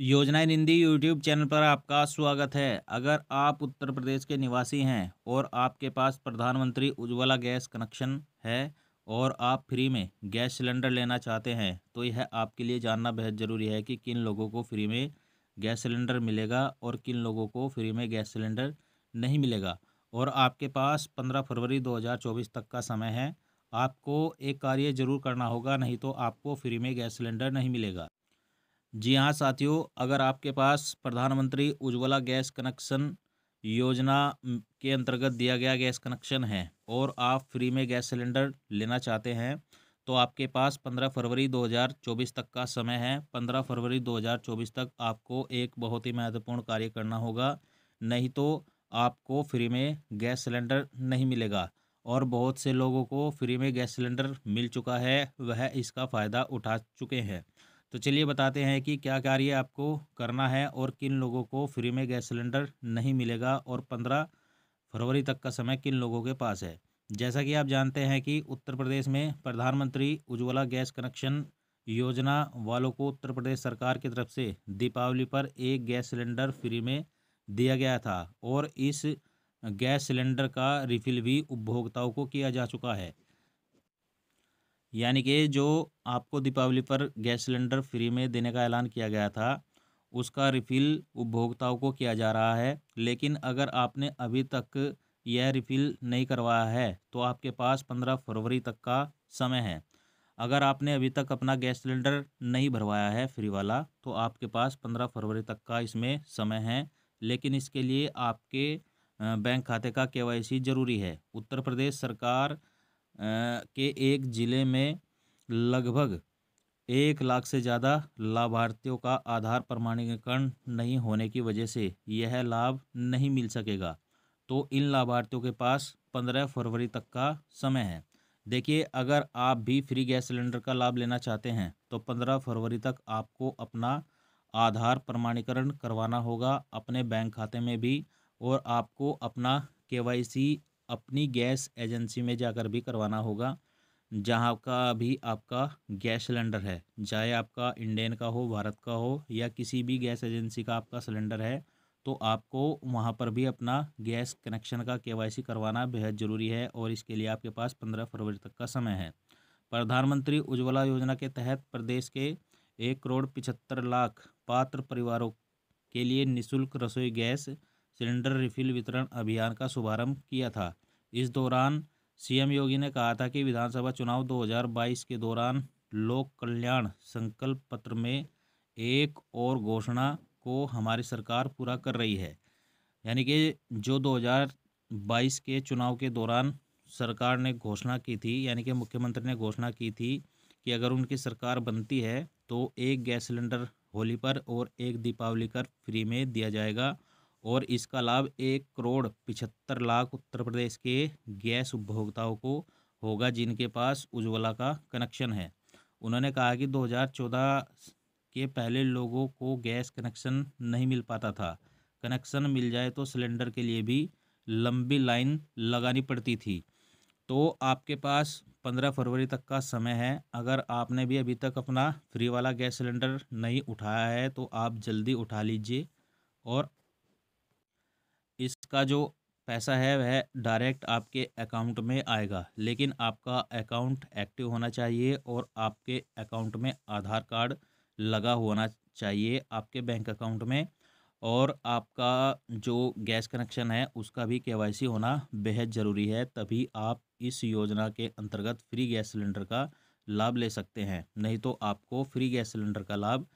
योजना Hindi YouTube channel पर आपका स्वागत है अगर आप उत्तर प्रदेश के निवासी हैं और आपके पास प्रधानमंत्री उज्ज्वला गैस कनेक्शन है और आप फ्री में गैस सिलेंडर लेना चाहते हैं तो यह आपके लिए जानना बेहद ज़रूरी है कि किन लोगों को फ्री में गैस सिलेंडर मिलेगा और किन लोगों को फ्री में गैस सिलेंडर नहीं मिलेगा और आपके पास पंद्रह फरवरी दो तक का समय है आपको एक कार्य ज़रूर करना होगा नहीं तो आपको फ्री में गैस सिलेंडर नहीं मिलेगा जी हाँ साथियों अगर आपके पास प्रधानमंत्री उज्ज्वला गैस कनेक्शन योजना के अंतर्गत दिया गया गैस कनेक्शन है और आप फ्री में गैस सिलेंडर लेना चाहते हैं तो आपके पास 15 फरवरी 2024 तक का समय है 15 फरवरी 2024 तक आपको एक बहुत ही महत्वपूर्ण कार्य करना होगा नहीं तो आपको फ्री में गैस सिलेंडर नहीं मिलेगा और बहुत से लोगों को फ्री में गैस सिलेंडर मिल चुका है वह इसका फ़ायदा उठा चुके हैं तो चलिए बताते हैं कि क्या कार्य आपको करना है और किन लोगों को फ्री में गैस सिलेंडर नहीं मिलेगा और पंद्रह फरवरी तक का समय किन लोगों के पास है जैसा कि आप जानते हैं कि उत्तर प्रदेश में प्रधानमंत्री उज्ज्वला गैस कनेक्शन योजना वालों को उत्तर प्रदेश सरकार की तरफ से दीपावली पर एक गैस सिलेंडर फ्री में दिया गया था और इस गैस सिलेंडर का रिफिल भी उपभोक्ताओं को किया जा चुका है यानी कि जो आपको दीपावली पर गैस सिलेंडर फ्री में देने का ऐलान किया गया था उसका रिफ़िल उपभोक्ताओं को किया जा रहा है लेकिन अगर आपने अभी तक यह रिफ़िल नहीं करवाया है तो आपके पास पंद्रह फरवरी तक का समय है अगर आपने अभी तक अपना गैस सिलेंडर नहीं भरवाया है फ्री वाला तो आपके पास पंद्रह फरवरी तक का इसमें समय है लेकिन इसके लिए आपके बैंक खाते का केवाईसी ज़रूरी है उत्तर प्रदेश सरकार के एक ज़िले में लगभग एक लाख से ज़्यादा लाभार्थियों का आधार प्रमाणीकरण नहीं होने की वजह से यह लाभ नहीं मिल सकेगा तो इन लाभार्थियों के पास पंद्रह फरवरी तक का समय है देखिए अगर आप भी फ्री गैस सिलेंडर का लाभ लेना चाहते हैं तो पंद्रह फरवरी तक आपको अपना आधार प्रमाणीकरण करवाना होगा अपने बैंक खाते में भी और आपको अपना के वाई सी अपनी गैस एजेंसी में जाकर भी करवाना होगा जहाँ का भी आपका गैस सिलेंडर है चाहे आपका इंडियन का हो भारत का हो या किसी भी गैस एजेंसी का आपका सिलेंडर है तो आपको वहाँ पर भी अपना गैस कनेक्शन का केवाईसी करवाना बेहद ज़रूरी है और इसके लिए आपके पास पंद्रह फरवरी तक का समय है प्रधानमंत्री उज्ज्वला योजना के तहत प्रदेश के एक करोड़ पिछहत्तर लाख पात्र परिवारों के लिए निशुल्क रसोई गैस सिलेंडर रिफिल वितरण अभियान का शुभारंभ किया था इस दौरान सीएम योगी ने कहा था कि विधानसभा चुनाव 2022 के दौरान लोक कल्याण संकल्प पत्र में एक और घोषणा को हमारी सरकार पूरा कर रही है यानी कि जो 2022 के चुनाव के दौरान सरकार ने घोषणा की थी यानी कि मुख्यमंत्री ने घोषणा की थी कि अगर उनकी सरकार बनती है तो एक गैस सिलेंडर होली पर और एक दीपावली कर फ्री में दिया जाएगा और इसका लाभ एक करोड़ पिछहत्तर लाख उत्तर प्रदेश के गैस उपभोक्ताओं को होगा जिनके पास उज्ज्वला का कनेक्शन है उन्होंने कहा कि 2014 के पहले लोगों को गैस कनेक्शन नहीं मिल पाता था कनेक्शन मिल जाए तो सिलेंडर के लिए भी लंबी लाइन लगानी पड़ती थी तो आपके पास पंद्रह फरवरी तक का समय है अगर आपने भी अभी तक अपना फ्री वाला गैस सिलेंडर नहीं उठाया है तो आप जल्दी उठा लीजिए और उसका जो पैसा है वह डायरेक्ट आपके अकाउंट में आएगा लेकिन आपका अकाउंट एक्टिव होना चाहिए और आपके अकाउंट में आधार कार्ड लगा होना चाहिए आपके बैंक अकाउंट में और आपका जो गैस कनेक्शन है उसका भी केवाईसी होना बेहद ज़रूरी है तभी आप इस योजना के अंतर्गत फ्री गैस सिलेंडर का लाभ ले सकते हैं नहीं तो आपको फ्री गैस सिलेंडर का लाभ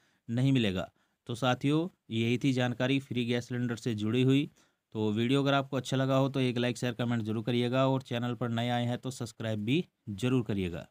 नहीं मिलेगा तो साथियों यही थी जानकारी फ्री गैस सिलेंडर से जुड़ी हुई तो वीडियो अगर आपको अच्छा लगा हो तो एक लाइक शेयर कमेंट जरूर करिएगा और चैनल पर नए आए हैं तो सब्सक्राइब भी जरूर करिएगा